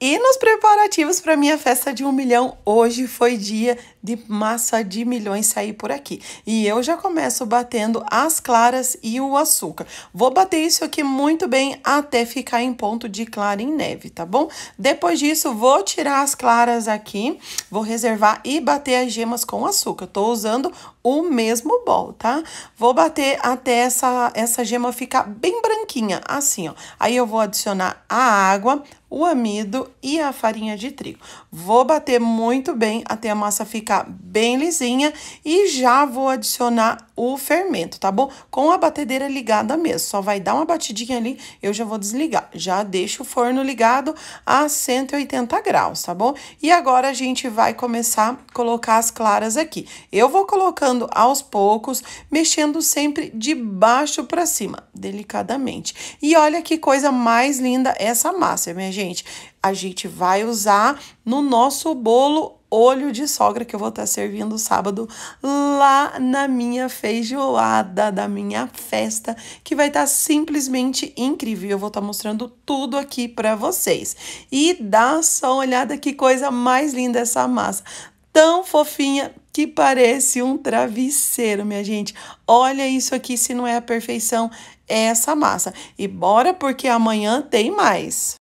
E nos preparativos para minha festa de um milhão, hoje foi dia de massa de milhões sair por aqui. E eu já começo batendo as claras e o açúcar. Vou bater isso aqui muito bem até ficar em ponto de clara em neve, tá bom? Depois disso, vou tirar as claras aqui, vou reservar e bater as gemas com açúcar. tô usando o mesmo bol, tá? Vou bater até essa, essa gema ficar bem branquinha, assim, ó. Aí eu vou adicionar a água, o amido e a farinha de trigo. Vou bater muito bem até a massa ficar bem lisinha e já vou adicionar o fermento, tá bom? Com a batedeira ligada mesmo, só vai dar uma batidinha ali, eu já vou desligar. Já deixo o forno ligado a 180 graus, tá bom? E agora a gente vai começar a colocar as claras aqui. Eu vou colocando aos poucos, mexendo sempre de baixo para cima, delicadamente. E olha que coisa mais linda essa massa, minha gente a gente vai usar no nosso bolo olho de sogra que eu vou estar servindo sábado lá na minha feijoada da minha festa, que vai estar simplesmente incrível. Eu vou estar mostrando tudo aqui para vocês. E dá só uma olhada que coisa mais linda essa massa. Tão fofinha, que parece um travesseiro, minha gente. Olha isso aqui, se não é a perfeição, é essa massa. E bora porque amanhã tem mais.